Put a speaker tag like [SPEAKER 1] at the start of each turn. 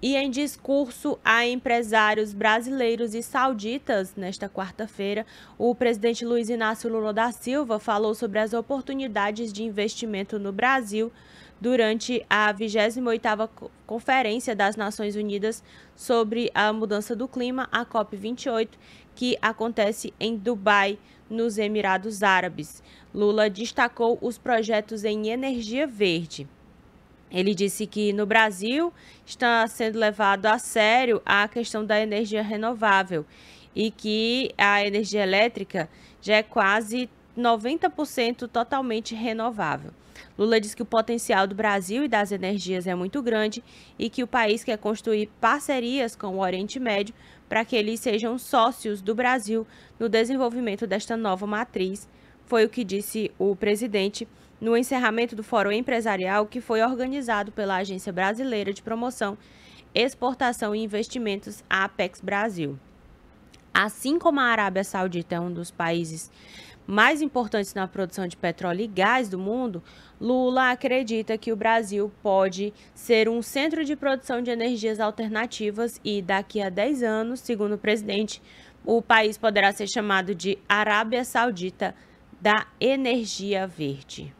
[SPEAKER 1] E em discurso a empresários brasileiros e sauditas, nesta quarta-feira, o presidente Luiz Inácio Lula da Silva falou sobre as oportunidades de investimento no Brasil durante a 28ª Conferência das Nações Unidas sobre a Mudança do Clima, a COP28, que acontece em Dubai, nos Emirados Árabes. Lula destacou os projetos em energia verde. Ele disse que no Brasil está sendo levado a sério a questão da energia renovável e que a energia elétrica já é quase 90% totalmente renovável. Lula disse que o potencial do Brasil e das energias é muito grande e que o país quer construir parcerias com o Oriente Médio para que eles sejam sócios do Brasil no desenvolvimento desta nova matriz. Foi o que disse o presidente no encerramento do Fórum Empresarial que foi organizado pela Agência Brasileira de Promoção, Exportação e Investimentos, Apex Brasil. Assim como a Arábia Saudita é um dos países mais importantes na produção de petróleo e gás do mundo, Lula acredita que o Brasil pode ser um centro de produção de energias alternativas e, daqui a 10 anos, segundo o presidente, o país poderá ser chamado de Arábia Saudita da Energia Verde.